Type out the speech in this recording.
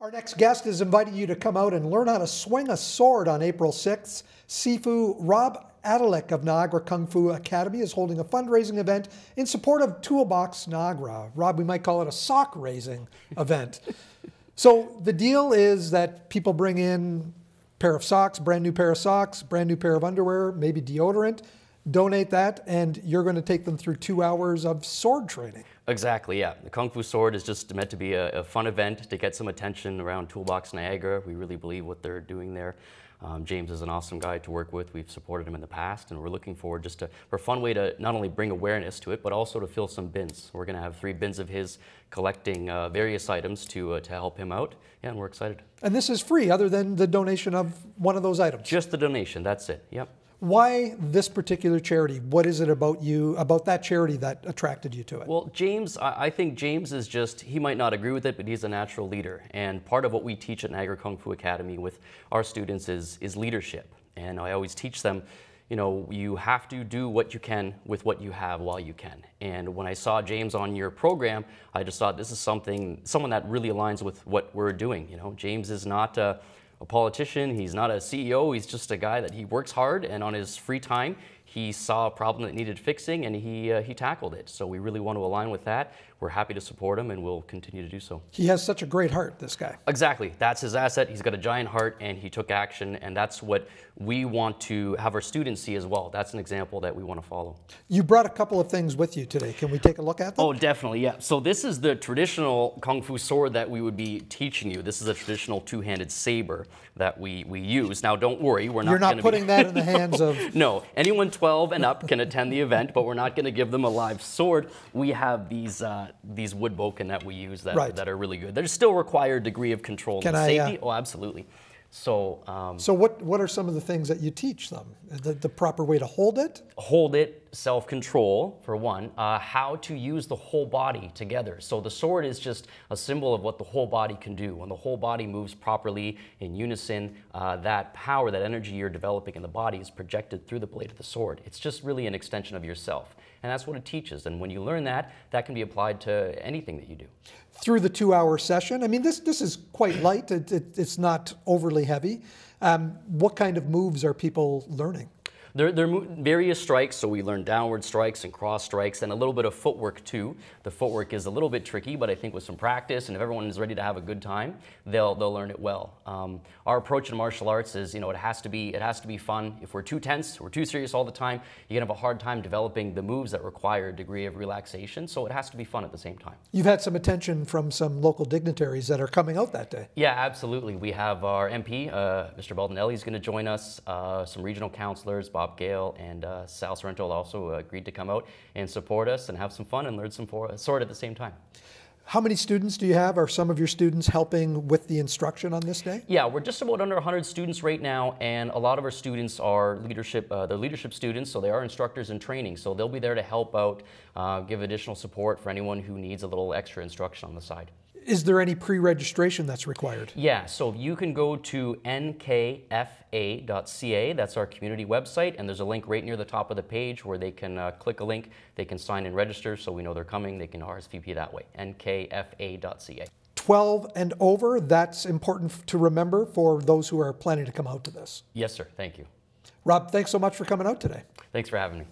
Our next guest is inviting you to come out and learn how to swing a sword on April 6th. Sifu Rob Adelik of Niagara Kung Fu Academy is holding a fundraising event in support of Toolbox Nagra. Rob, we might call it a sock raising event. so the deal is that people bring in pair of socks, brand new pair of socks, brand new pair of underwear, maybe deodorant donate that, and you're going to take them through two hours of sword training. Exactly, yeah. The Kung Fu Sword is just meant to be a, a fun event to get some attention around Toolbox Niagara. We really believe what they're doing there. Um, James is an awesome guy to work with. We've supported him in the past, and we're looking forward just to, for a fun way to not only bring awareness to it, but also to fill some bins. We're going to have three bins of his collecting uh, various items to, uh, to help him out, yeah, and we're excited. And this is free, other than the donation of one of those items? Just the donation, that's it, yep. Why this particular charity? What is it about you, about that charity that attracted you to it? Well, James, I think James is just, he might not agree with it, but he's a natural leader. And part of what we teach at Niagara Kung Fu Academy with our students is, is leadership. And I always teach them, you know, you have to do what you can with what you have while you can. And when I saw James on your program, I just thought this is something, someone that really aligns with what we're doing. You know, James is not, uh, a politician, he's not a CEO, he's just a guy that he works hard and on his free time he saw a problem that needed fixing and he, uh, he tackled it. So we really want to align with that. We're happy to support him and we'll continue to do so. He has such a great heart, this guy. Exactly. That's his asset. He's got a giant heart and he took action. And that's what we want to have our students see as well. That's an example that we want to follow. You brought a couple of things with you today. Can we take a look at them? Oh, definitely. Yeah. So this is the traditional Kung Fu sword that we would be teaching you. This is a traditional two-handed saber that we, we use. Now, don't worry. We're not You're not putting be... that in the hands of... no. Anyone 12 and up can attend the event, but we're not going to give them a live sword. We have these uh, these wood boken that we use that, right. that are really good. There's still required degree of control can and I, uh, safety. Uh, oh, absolutely. So, um, so what, what are some of the things that you teach them? The, the proper way to hold it? Hold it, self control, for one, uh, how to use the whole body together. So the sword is just a symbol of what the whole body can do. When the whole body moves properly in unison, uh, that power, that energy you're developing in the body is projected through the blade of the sword. It's just really an extension of yourself. And that's what it teaches. And when you learn that, that can be applied to anything that you do. Through the two hour session, I mean, this, this is quite light, it, it, it's not overly heavy. Um, what kind of moves are people learning? There, are various strikes, so we learn downward strikes and cross strikes and a little bit of footwork too. The footwork is a little bit tricky, but I think with some practice and if everyone is ready to have a good time, they'll, they'll learn it well. Um, our approach in martial arts is, you know, it has to be, it has to be fun. If we're too tense, we're too serious all the time, you're gonna have a hard time developing the moves that require a degree of relaxation. So it has to be fun at the same time. You've had some attention from some local dignitaries that are coming out that day. Yeah, absolutely. We have our MP, uh, Mr. Baldinelli is gonna join us, uh, some regional councilors, Bob Gale and uh, Sal Sorrento also agreed to come out and support us and have some fun and learn some for, sword at the same time. How many students do you have? Are some of your students helping with the instruction on this day? Yeah, we're just about under 100 students right now, and a lot of our students are leadership. Uh, they're leadership students, so they are instructors in training. So they'll be there to help out, uh, give additional support for anyone who needs a little extra instruction on the side. Is there any pre-registration that's required? Yeah, so you can go to nkfa.ca. That's our community website, and there's a link right near the top of the page where they can uh, click a link. They can sign and register, so we know they're coming. They can RSVP that way. nkfa.ca. 12 and over. That's important to remember for those who are planning to come out to this. Yes, sir. Thank you. Rob, thanks so much for coming out today. Thanks for having me.